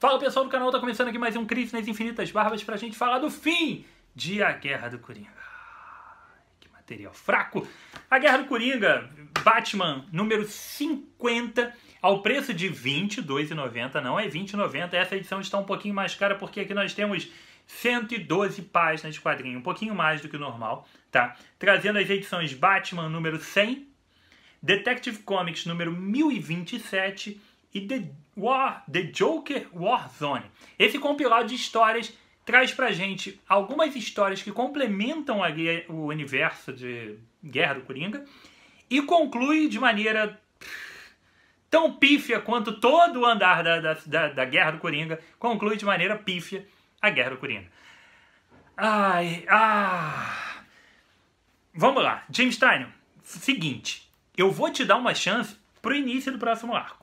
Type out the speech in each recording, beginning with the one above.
Fala pessoal do canal, tá começando aqui mais um Crise nas Infinitas Barbas pra gente falar do fim de A Guerra do Coringa. Que material fraco! A Guerra do Coringa, Batman número 50, ao preço de R$ 22,90, não é R$ 20,90. Essa edição está um pouquinho mais cara porque aqui nós temos 112 páginas de quadrinho, um pouquinho mais do que o normal, tá? Trazendo as edições Batman número 100, Detective Comics número 1027 e The, War, The Joker Warzone. Esse compilado de histórias traz pra gente algumas histórias que complementam o universo de Guerra do Coringa e conclui de maneira tão pífia quanto todo o andar da, da, da, da Guerra do Coringa conclui de maneira pífia a Guerra do Coringa. Ai, ah. Vamos lá, James Stein. Seguinte, eu vou te dar uma chance pro início do próximo arco.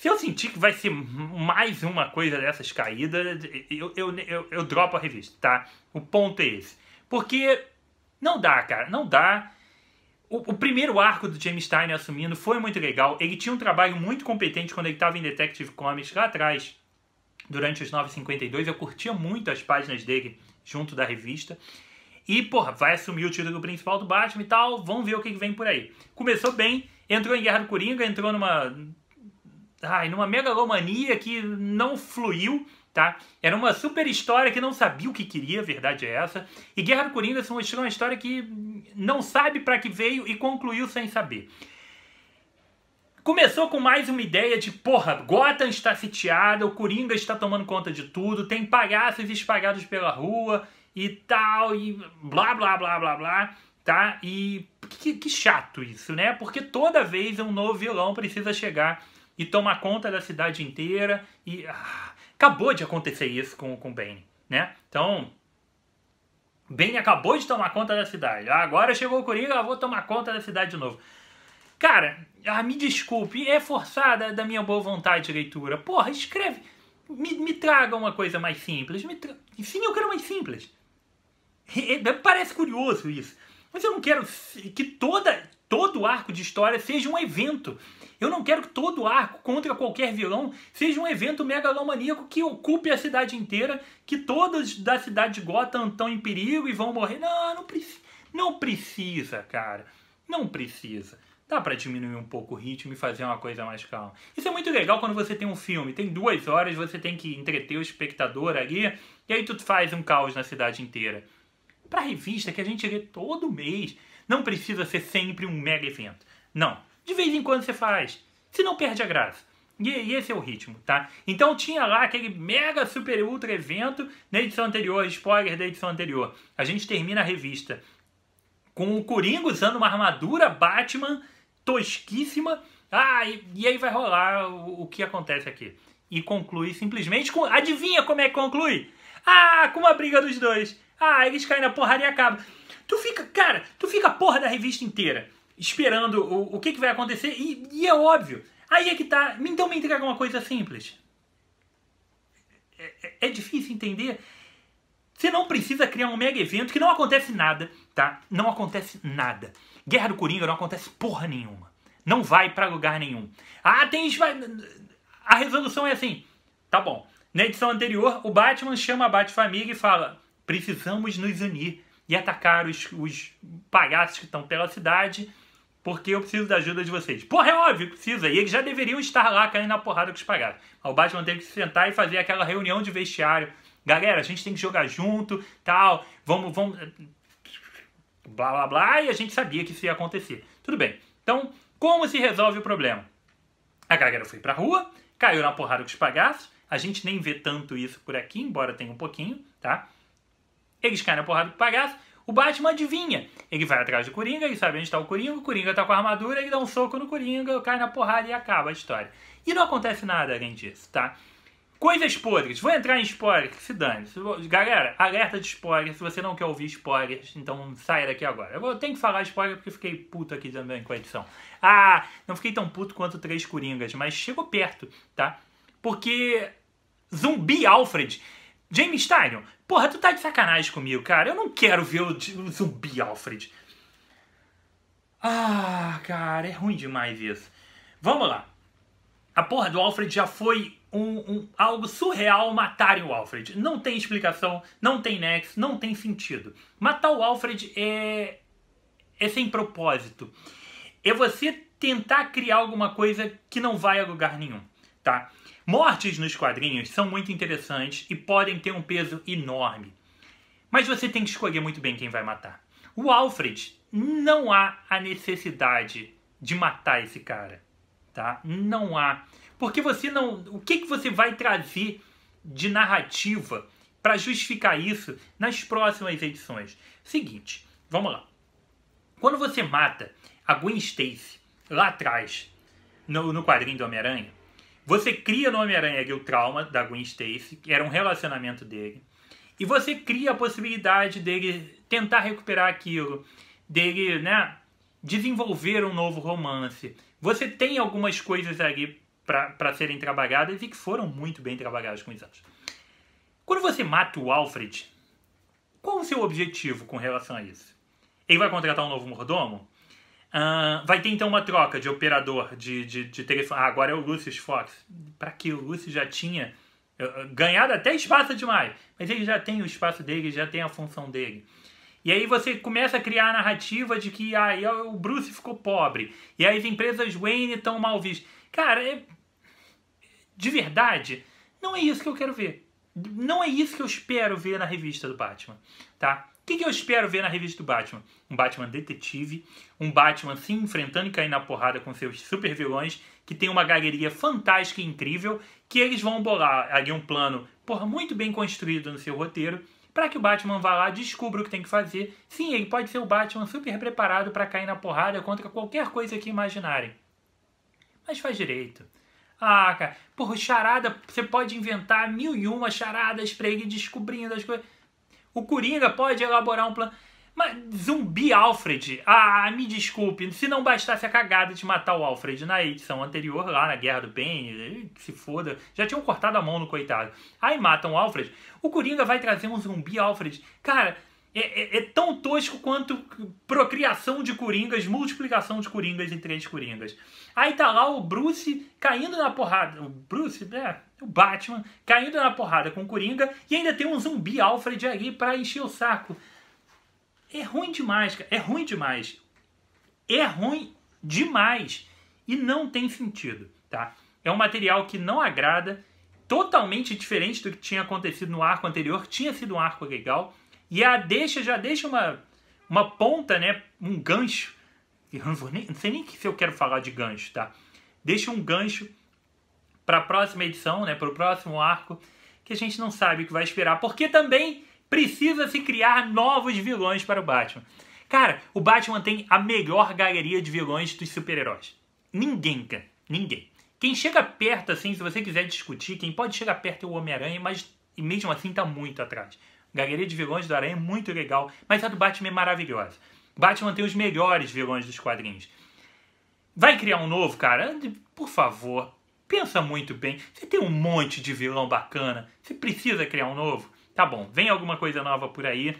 Se eu sentir que vai ser mais uma coisa dessas caídas, eu, eu, eu, eu dropo a revista, tá? O ponto é esse. Porque não dá, cara, não dá. O, o, primeiro arco do James Stein assumindo foi muito legal. Ele tinha um trabalho muito competente quando ele estava em Detective Comics lá atrás, durante os 952. Eu curtia muito as páginas dele junto da revista. E, porra, vai assumir o título principal do Batman e tal. Vamos ver o que, que vem por aí. Começou bem, entrou em Guerra do Coringa, entrou numa ai, tá, numa megalomania que não fluiu, tá? Era uma super história que não sabia o que queria, a verdade é essa. E Guerra do Coringa assim, é mostrou uma história que não sabe para que veio e concluiu sem saber. Começou com mais uma ideia de, porra, Gotham está sitiada, o Coringa está tomando conta de tudo, tem palhaços espalhados pela rua e tal, e blá blá blá blá blá, tá? E que, que chato isso, né? Porque toda vez um novo vilão precisa chegar e toma conta da cidade inteira. E ah, acabou de acontecer isso com o Bane, né? Então, Bane acabou de tomar conta da cidade. Ah, agora chegou o Coringa, vou tomar conta da cidade de novo. Cara, ah, me desculpe, é forçada da minha boa vontade de leitura. Porra, escreve. Me, me traga uma coisa mais simples. Me tra... Sim, eu quero mais simples. Parece curioso isso. Mas eu não quero que toda, todo arco de história seja um evento eu não quero que todo arco contra qualquer vilão seja um evento megalomaníaco que ocupe a cidade inteira, que todos da cidade de Gotham estão em perigo e vão morrer. Não, não, preci não precisa, cara. Não precisa. Dá para diminuir um pouco o ritmo e fazer uma coisa mais calma. Isso é muito legal quando você tem um filme. Tem duas horas, você tem que entreter o espectador ali, e aí tu faz um caos na cidade inteira. Pra revista que a gente lê todo mês, não precisa ser sempre um mega evento. Não, de vez em quando você faz. Se não perde a graça. E, esse é o ritmo, tá? Então tinha lá aquele mega super ultra evento na edição anterior, spoiler da edição anterior. A gente termina a revista com o Coringa usando uma armadura Batman tosquíssima. Ah, e, e aí vai rolar o, o, que acontece aqui. E conclui simplesmente com. Adivinha como é que conclui? Ah, com uma briga dos dois. Ah, eles caem na porrada e acabam. Tu fica, cara, tu fica a porra da revista inteira esperando o, o que, que vai acontecer, e, e, é óbvio. Aí é que tá. Então me entrega uma coisa simples. É, é, é, difícil entender. Você não precisa criar um mega evento que não acontece nada, tá? Não acontece nada. Guerra do Coringa não acontece porra nenhuma. Não vai para lugar nenhum. Ah, tem. A resolução é assim. Tá bom. Na edição anterior, o Batman chama a Batfamília e fala: precisamos nos unir e atacar os, os palhaços que estão pela cidade porque eu preciso da ajuda de vocês. Porra, é óbvio que precisa. E eles já deveriam estar lá caindo na porrada com os parados. O Batman teve que se sentar e fazer aquela reunião de vestiário. Galera, a gente tem que jogar junto, tal, vamos, vamos. Blá blá blá, e a gente sabia que isso ia acontecer. Tudo bem. Então, como se resolve o problema? A galera foi pra rua, caiu na porrada com os pagaços. A gente nem vê tanto isso por aqui, embora tenha um pouquinho, tá? Eles caem na porrada com os pagaços. O Batman adivinha. Ele vai atrás do Coringa, e sabe onde está o Coringa, o Coringa está com a armadura, e dá um soco no Coringa, cai na porrada e acaba a história. E não acontece nada além disso, tá? Coisas podres. Vou entrar em spoilers, se dane. Galera, alerta de spoilers. Se você não quer ouvir spoilers, então saia daqui agora. Eu tenho que falar spoiler porque fiquei puto aqui também com a edição. Ah, não fiquei tão puto quanto Três Coringas, mas chegou perto, tá? Porque Zumbi Alfred, James Stein Porra, tu tá de sacanagem comigo, cara. Eu não quero ver o, o zumbi, Alfred. Ah, cara, é ruim demais isso. Vamos lá. A porra do Alfred já foi um, um, algo surreal matarem o Alfred. Não tem explicação, não tem nexo, não tem sentido. Matar o Alfred é, é sem propósito. É você tentar criar alguma coisa que não vai a lugar nenhum, tá? Mortes nos quadrinhos são muito interessantes e podem ter um peso enorme. Mas você tem que escolher muito bem quem vai matar. O Alfred, não há a necessidade de matar esse cara, tá? Não há. Porque você não. O que, que você vai trazer de narrativa para justificar isso nas próximas edições? Seguinte, vamos lá. Quando você mata a Gwen Stacy lá atrás, no, no quadrinho do Homem-Aranha, você cria no Homem-Aranha o trauma da Gwen Stacy, que era um relacionamento dele. E você cria a possibilidade dele tentar recuperar aquilo, dele, né, desenvolver um novo romance. Você tem algumas coisas ali para serem trabalhadas e que foram muito bem trabalhadas com os anos. Quando você mata o Alfred, qual o seu objetivo com relação a isso? Ele vai contratar um novo mordomo? Uh, vai ter então uma troca de operador de, de, de telefone. Ah, agora é o Lucius Fox. Para que o Lucius já tinha ganhado até espaço demais, mas ele já tem o espaço dele, já tem a função dele. E aí você começa a criar a narrativa de que ah, o Bruce ficou pobre, e as empresas Wayne estão mal vistas. Cara, é... de verdade, não é isso que eu quero ver. Não é isso que eu espero ver na revista do Batman, tá? que, que eu espero ver na revista do Batman? Um Batman detetive, um Batman se enfrentando e caindo na porrada com seus super vilões, que tem uma galeria fantástica e incrível, que eles vão bolar ali um plano porra, muito bem construído no seu roteiro, para que o Batman vá lá, descubra o que tem que fazer. Sim, ele pode ser o Batman super preparado para cair na porrada contra qualquer coisa que imaginarem. Mas faz direito. Ah, cara, porra, charada, você pode inventar mil e uma charadas pra ele descobrindo as coisas o Coringa pode elaborar um plano. Mas zumbi Alfred, ah, me desculpe, se não bastasse a cagada de matar o Alfred na edição anterior, lá na Guerra do Bem, se foda, já tinham cortado a mão no coitado. Aí matam o Alfred, o Coringa vai trazer um zumbi Alfred. Cara, é, é, é tão tosco quanto procriação de Coringas, multiplicação de Coringas em três Coringas. Aí tá lá o Bruce caindo na porrada. O Bruce, é, o Batman caindo na porrada com o Coringa e ainda tem um zumbi Alfred ali para encher o saco. É ruim demais, cara. É ruim demais. É ruim demais. E não tem sentido, tá? É um material que não agrada, totalmente diferente do que tinha acontecido no arco anterior. Tinha sido um arco legal. E a deixa, já deixa uma, uma ponta, né? Um gancho. Eu não, vou nem, não sei nem se eu quero falar de gancho, tá? Deixa um gancho para a próxima edição, né, para o próximo arco, que a gente não sabe o que vai esperar, porque também precisa se criar novos vilões para o Batman. Cara, o Batman tem a melhor galeria de vilões dos super-heróis. Ninguém, cara. Ninguém. Quem chega perto, assim, se você quiser discutir, quem pode chegar perto é o Homem-Aranha, mas e mesmo assim tá muito atrás. Galeria de vilões do Aranha é muito legal, mas a do Batman é maravilhosa. Batman tem os melhores vilões dos quadrinhos. Vai criar um novo, cara? Por favor, Pensa muito bem. Você tem um monte de vilão bacana. Você precisa criar um novo? Tá bom, vem alguma coisa nova por aí.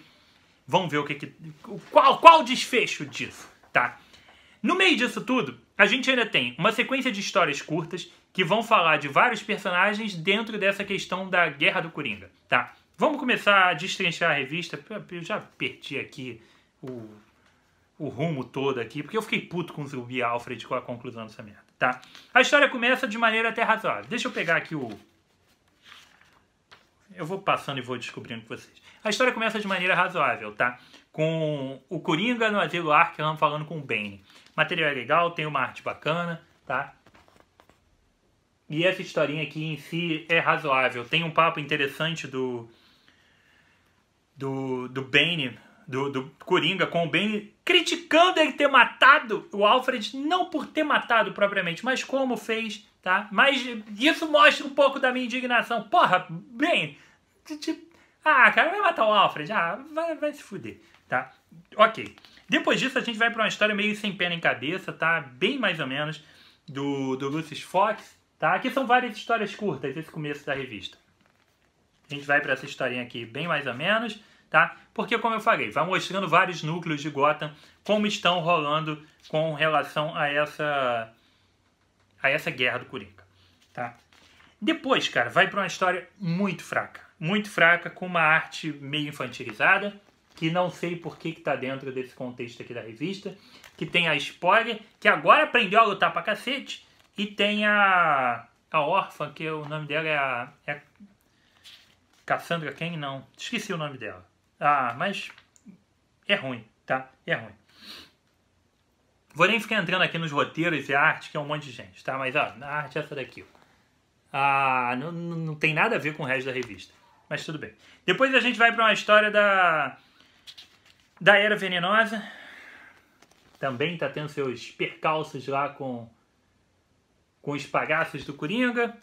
Vamos ver o que que. Qual, qual o desfecho disso, tá? No meio disso tudo, a gente ainda tem uma sequência de histórias curtas que vão falar de vários personagens dentro dessa questão da Guerra do Coringa, tá? Vamos começar a destrinchar a revista. Eu já perdi aqui o, o rumo todo aqui, porque eu fiquei puto com o Zumbi Alfred com a conclusão dessa merda. Tá? A história começa de maneira até razoável. Deixa eu pegar aqui o. Eu vou passando e vou descobrindo com vocês. A história começa de maneira razoável, tá? Com o Coringa no Asilo Arkham falando com o Bane. material é legal, tem uma arte bacana, tá? E essa historinha aqui em si é razoável. Tem um papo interessante do do, do Bane do, do Coringa com o Bane criticando ele ter matado o Alfred, não por ter matado propriamente, mas como fez, tá? Mas isso mostra um pouco da minha indignação. Porra, Bane, ah, cara, vai matar o Alfred, ah, vai, vai se fuder, tá? Ok. Depois disso a gente vai para uma história meio sem pena em cabeça, tá? Bem mais ou menos do, do Lucius Fox, tá? Aqui são várias histórias curtas, esse começo da revista. A gente vai para essa historinha aqui bem mais ou menos, tá? Porque, como eu falei, vai mostrando vários núcleos de Gotham, como estão rolando com relação a essa, a essa guerra do Coringa, tá? Depois, cara, vai para uma história muito fraca. Muito fraca, com uma arte meio infantilizada, que não sei por que está dentro desse contexto aqui da revista, que tem a spoiler, que agora aprendeu a lutar pra cacete, e tem a, a órfã, que o nome dela é a... É Cassandra quem? Não, esqueci o nome dela. Ah, mas é ruim, tá? É ruim. Vou nem ficar entrando aqui nos roteiros e arte, que é um monte de gente, tá? Mas ó, a arte é essa daqui. Ah, não, não tem nada a ver com o resto da revista. Mas tudo bem. Depois a gente vai para uma história da, da Era Venenosa. Também tá tendo seus percalços lá com, com os pagaços do Coringa.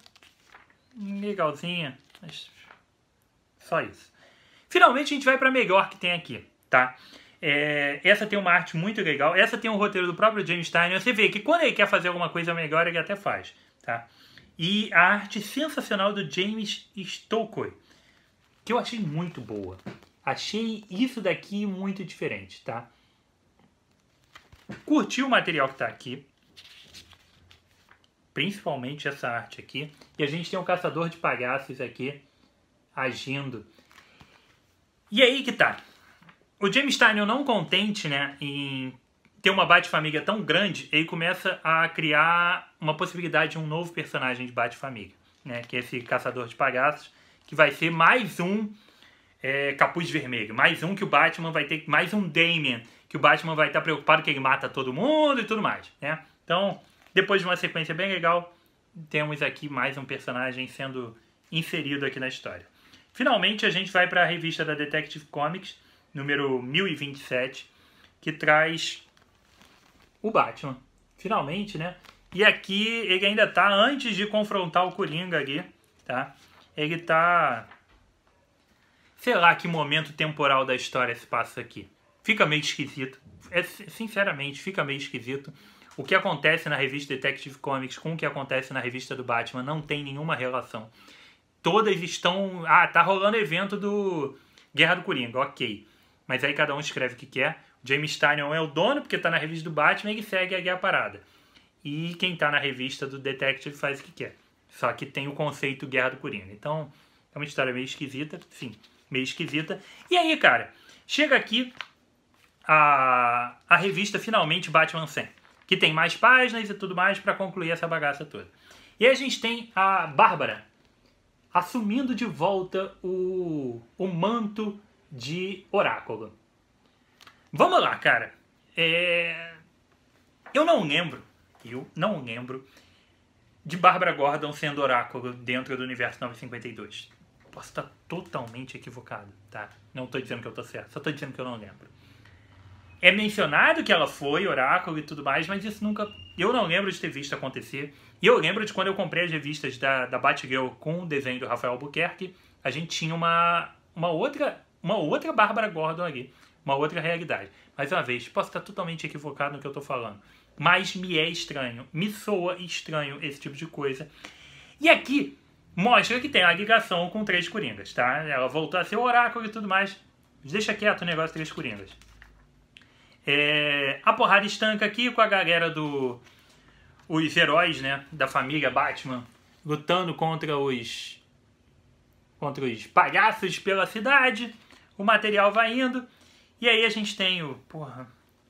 Legalzinha, mas só isso. Finalmente a gente vai para a melhor que tem aqui, tá? É, essa tem uma arte muito legal, essa tem um roteiro do próprio James Stein. Você vê que quando ele quer fazer alguma coisa melhor, ele até faz, tá? E a arte sensacional do James Stokely, que eu achei muito boa. Achei isso daqui muito diferente, tá? Curti o material que está aqui, principalmente essa arte aqui. E a gente tem um caçador de palhaços aqui agindo. E aí que tá. O James Stein, não contente né, em ter uma Bat-Família tão grande, ele começa a criar uma possibilidade de um novo personagem de Bat-Família, né, que é esse Caçador de Palhaços, que vai ser mais um é, Capuz Vermelho, mais um que o Batman vai ter, mais um Damien, que o Batman vai estar tá preocupado que ele mata todo mundo e tudo mais, né? Então, depois de uma sequência bem legal, temos aqui mais um personagem sendo inserido aqui na história. Finalmente, a gente vai para a revista da Detective Comics, número 1027, que traz o Batman. Finalmente, né? E aqui ele ainda está antes de confrontar o Coringa aqui, tá? Ele está Sei lá que momento temporal da história se passa aqui. Fica meio esquisito. É, sinceramente, fica meio esquisito. O que acontece na revista Detective Comics com o que acontece na revista do Batman não tem nenhuma relação todas estão. Ah, tá rolando evento do Guerra do Coringa, ok. Mas aí cada um escreve o que quer. James Steinion é o dono, porque tá na revista do Batman e segue a guerra parada. E quem tá na revista do Detective faz o que quer. Só que tem o conceito Guerra do Coringa. Então, é uma história meio esquisita, sim, meio esquisita. E aí, cara, chega aqui a, a revista finalmente Batman 100, que tem mais páginas e tudo mais para concluir essa bagaça toda. E aí a gente tem a Bárbara, assumindo de volta o, o manto de oráculo. Vamos lá, cara. É... Eu não lembro, eu não lembro de Barbara Gordon sendo oráculo dentro do universo 952. Posso estar totalmente equivocado, tá? Não estou dizendo que eu estou certo, só estou dizendo que eu não lembro. É mencionado que ela foi oráculo e tudo mais, mas isso nunca eu não lembro de ter visto acontecer. E eu lembro de quando eu comprei as revistas da, da Batgirl com o desenho do Rafael Buquerque, a gente tinha uma, uma outra uma outra Bárbara Gordon ali, uma outra realidade. Mais uma vez, posso estar totalmente equivocado no que eu estou falando, mas me é estranho, me soa estranho esse tipo de coisa. E aqui mostra que tem a ligação com Três Coringas, tá? Ela voltou a ser o oráculo e tudo mais. Deixa quieto o negócio Três Coringas. É, a porrada estanca aqui com a galera do. Os heróis, né? Da família Batman lutando contra os. contra os palhaços pela cidade. O material vai indo. E aí a gente tem o. Porra,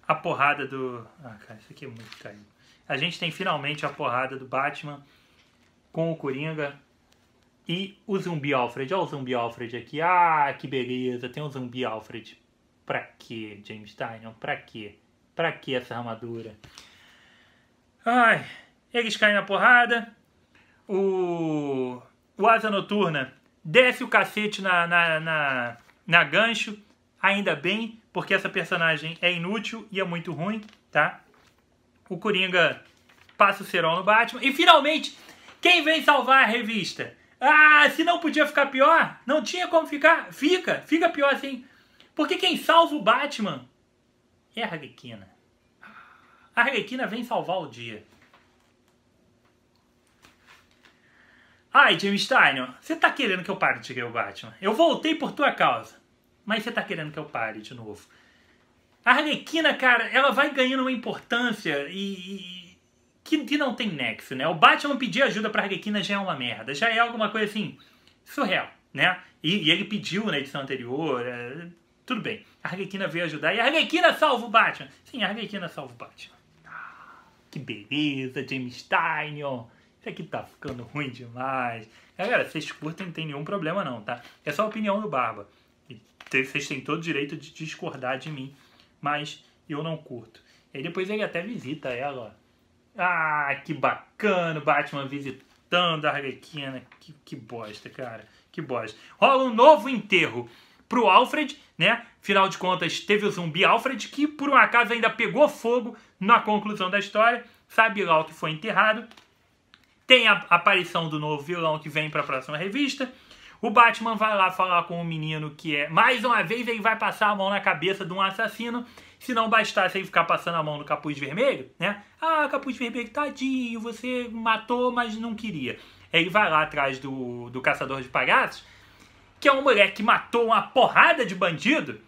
a porrada do. Ah, cara, isso aqui é muito caiu. A gente tem finalmente a porrada do Batman com o Coringa e o zumbi Alfred. Olha o zumbi Alfred aqui. Ah, que beleza, tem um zumbi Alfred. Pra que, James Tynion? Pra que? Pra que essa armadura? Ai, eles caem na porrada. O, o Asa Noturna desce o cacete na, na, na, na gancho. Ainda bem, porque essa personagem é inútil e é muito ruim, tá? O Coringa passa o serol no Batman. E finalmente, quem vem salvar a revista? Ah, se não podia ficar pior, não tinha como ficar. Fica, fica pior assim. Porque quem salva o Batman é a Arlequina. A Arlequina vem salvar o dia. Ai, Jim Stein, você tá querendo que eu pare de ler o Batman. Eu voltei por tua causa. Mas você tá querendo que eu pare de novo. A Arlequina, cara, ela vai ganhando uma importância e, e que, que, não tem nexo, né? O Batman pedir ajuda pra Arlequina já é uma merda. Já é alguma coisa assim, surreal, né? E, e ele pediu na edição anterior. É, tudo bem, a Arlequina veio ajudar e a Arlequina salva o Batman. Sim, a Arlequina salva o Batman. Ah, que beleza, James Stein, ó. Isso aqui tá ficando ruim demais. Galera, vocês curtem, não tem nenhum problema não, tá? É só a opinião do Barba. E vocês têm todo o direito de discordar de mim, mas eu não curto. E depois ele até visita ela, ó. Ah, que bacana, o Batman visitando a Arlequina. Que, que bosta, cara. Que bosta. Rola um novo enterro para o Alfred, né? Final de contas, teve o zumbi Alfred, que por um acaso ainda pegou fogo na conclusão da história. Sabe lá o que foi enterrado. Tem a aparição do novo vilão que vem para a próxima revista. O Batman vai lá falar com o menino que é. Mais uma vez, ele vai passar a mão na cabeça de um assassino. Se não bastasse ele ficar passando a mão no capuz vermelho, né? Ah, capuz vermelho, tadinho, você matou, mas não queria. Ele vai lá atrás do, do caçador de palhaços que é uma mulher que matou uma porrada de bandido,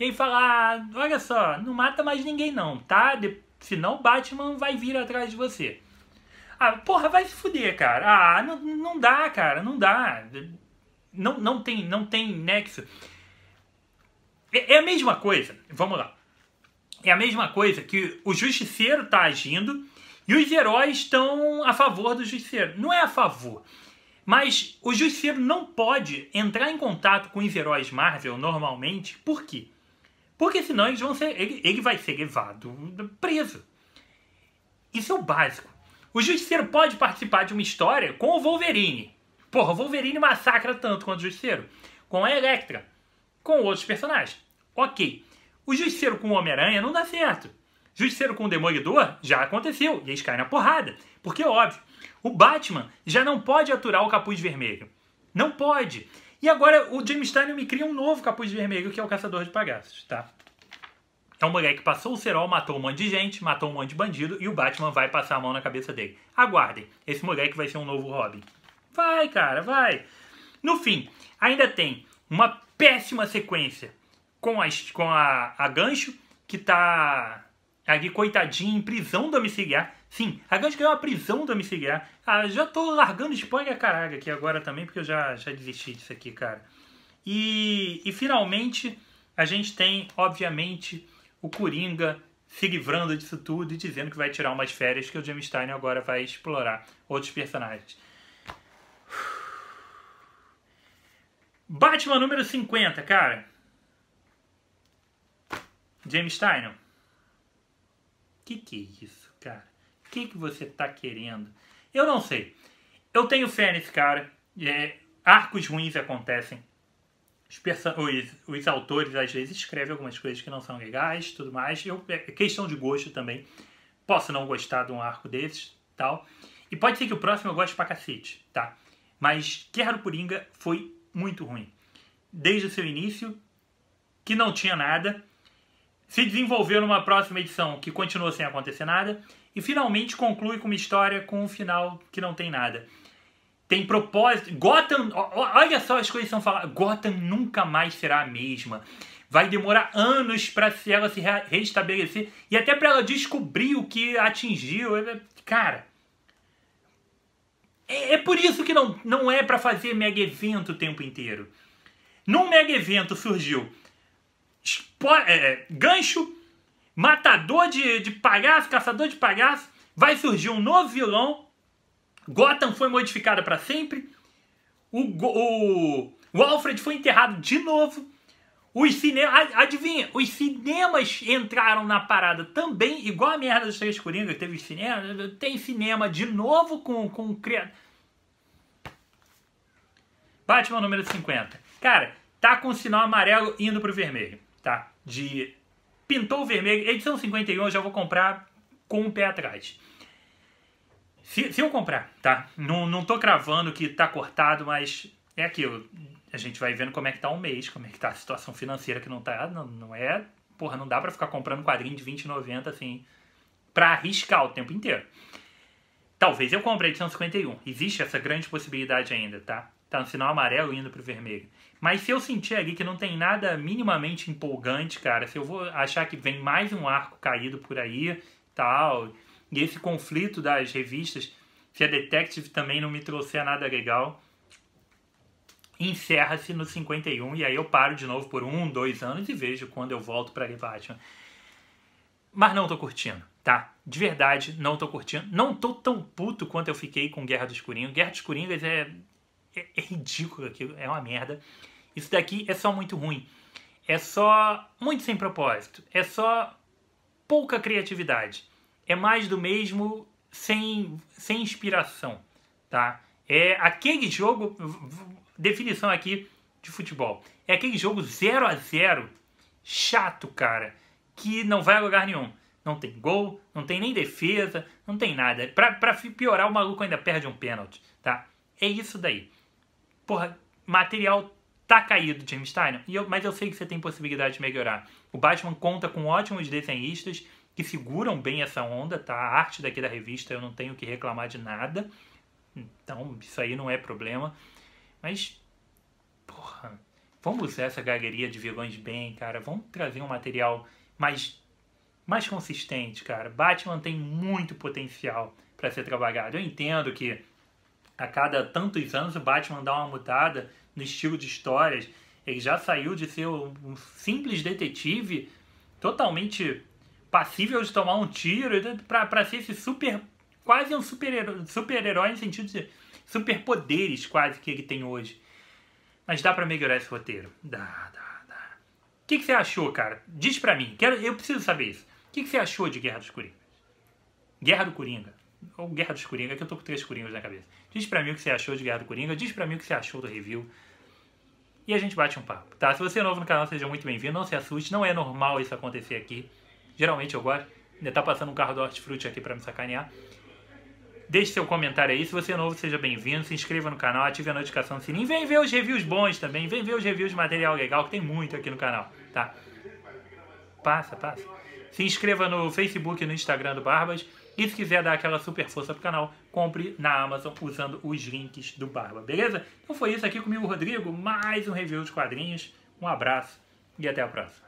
e aí fala, ah, olha só, não mata mais ninguém não, tá? De... Senão o Batman vai vir atrás de você. Ah, porra, vai se fuder, cara. Ah, não, não dá, cara, não dá. Não, não tem, não tem nexo. É, é a mesma coisa, vamos lá. É a mesma coisa que o justiceiro tá agindo e os heróis estão a favor do justiceiro. Não é a favor. Mas o Justiceiro não pode entrar em contato com os heróis Marvel normalmente, por quê? Porque senão eles vão ser, ele, ele vai ser levado preso. Isso é o básico. O Justiceiro pode participar de uma história com o Wolverine. Porra, o Wolverine massacra tanto quanto o Justiceiro. Com a Electra. Com outros personagens. Ok. O Justiceiro com o Homem-Aranha não dá certo. Justiceiro com o Demolidor já aconteceu. E eles caem na porrada. Porque, óbvio, o Batman já não pode aturar o capuz vermelho. Não pode. E agora o James Stein me cria um novo capuz vermelho, que é o Caçador de Pagaços, tá? É um moleque que passou o cerol, matou um monte de gente, matou um monte de bandido, e o Batman vai passar a mão na cabeça dele. Aguardem, esse moleque vai ser um novo Robin. Vai, cara, vai. No fim, ainda tem uma péssima sequência com a, com a, a Gancho, que tá ali, coitadinho, em prisão domiciliar, Sim, a Gantz ganhou a prisão do MCGA. Ah, já tô largando spoiler a caralho aqui agora também, porque eu já, já desisti disso aqui, cara. E, e finalmente a gente tem, obviamente, o Coringa se livrando disso tudo e dizendo que vai tirar umas férias que o James Stein agora vai explorar outros personagens. Batman número 50, cara. James Stein. Que que é isso? que, que você está querendo. Eu não sei. Eu tenho fé nesse cara. É, arcos ruins acontecem. Os, os, os, autores às vezes escrevem algumas coisas que não são legais, tudo mais. Eu, é, é questão de gosto também. Posso não gostar de um arco desses, tal. E pode ser que o próximo eu goste pra cacete, tá? Mas Guerra Coringa foi muito ruim. Desde o seu início, que não tinha nada, se desenvolveu numa próxima edição que continuou sem acontecer nada, e finalmente conclui com uma história com um final que não tem nada. Tem propósito. Gotham. Olha só as coisas que são faladas. Gotham nunca mais será a mesma. Vai demorar anos para ela se restabelecer e até para ela descobrir o que atingiu. É, cara, é, é, por isso que não, não é para fazer mega evento o tempo inteiro. Num mega evento surgiu é, gancho, matador de, de palhaço, caçador de palhaço, vai surgir um novo vilão. Gotham foi modificada para sempre. O, o, o, Alfred foi enterrado de novo. Os cinemas. Adivinha? Os cinemas entraram na parada também, igual a merda dos Três Coringas, teve cinema. Tem cinema de novo com, com criado. Batman número 50. Cara, tá com o sinal amarelo indo pro vermelho, tá? De pintou vermelho, edição 51, eu já vou comprar com o pé atrás. Se, se eu comprar, tá? Não, não tô cravando que tá cortado, mas é aquilo. A gente vai vendo como é que tá o um mês, como é que tá a situação financeira, que não tá. Não, não é. Porra, não dá para ficar comprando quadrinho de 20,90 assim, pra arriscar o tempo inteiro. Talvez eu compre a edição 51. Existe essa grande possibilidade ainda, tá? tá no sinal amarelo indo pro vermelho. Mas se eu sentir ali que não tem nada minimamente empolgante, cara, se eu vou achar que vem mais um arco caído por aí, tal, e esse conflito das revistas, se a Detective também não me trouxer nada legal, encerra-se no 51 e aí eu paro de novo por um, dois anos e vejo quando eu volto para Batman. Mas não tô curtindo, tá? De verdade, não tô curtindo. Não tô tão puto quanto eu fiquei com Guerra dos Coringas. Guerra dos Coringas é é, é ridículo aquilo, é uma merda. Isso daqui é só muito ruim. É só muito sem propósito. É só pouca criatividade. É mais do mesmo sem, sem inspiração, tá? É aquele jogo, definição aqui de futebol. É aquele jogo 0 a 0 chato, cara, que não vai a lugar nenhum. Não tem gol, não tem nem defesa, não tem nada. Pra, pra piorar, o maluco ainda perde um pênalti, tá? É isso daí porra, material tá caído, James Tynion. E eu, mas eu sei que você tem possibilidade de melhorar. O Batman conta com ótimos desenhistas que seguram bem essa onda, tá? A arte daqui da revista eu não tenho que reclamar de nada. Então, isso aí não é problema. Mas, porra, vamos usar essa galeria de vilões bem, cara. Vamos trazer um material mais, mais consistente, cara. Batman tem muito potencial para ser trabalhado. Eu entendo que a cada tantos anos o Batman dá uma mudada no estilo de histórias. Ele já saiu de ser um simples detetive totalmente passível de tomar um tiro para ser esse super quase um super-herói super no sentido de superpoderes quase que ele tem hoje. Mas dá para melhorar esse roteiro. Dá, dá, dá. O que, que, você achou, cara? Diz pra mim. Quero, eu preciso saber isso. O que, que você achou de Guerra dos Coringas? Guerra do Coringa. É ou Guerra dos Coringa, que eu tô com três Coringas na cabeça. Diz pra mim o que você achou de Guerra do Coringa, diz pra mim o que você achou do review. E a gente bate um papo, tá? Se você é novo no canal, seja muito bem-vindo, não se assuste, não é normal isso acontecer aqui. Geralmente eu gosto. Ainda tá passando um carro do Hortifruti aqui pra me sacanear. Deixe seu comentário aí, se você é novo, seja bem-vindo, se inscreva no canal, ative a notificação do sininho, vem ver os reviews bons também, vem ver os reviews de material legal, que tem muito aqui no canal, tá? Passa, passa. Se inscreva no Facebook e no Instagram do Barbas, e se quiser dar aquela super força pro canal, compre na Amazon usando os links do Barba, beleza? Então foi isso aqui comigo, Rodrigo. Mais um review de quadrinhos. Um abraço e até a próxima.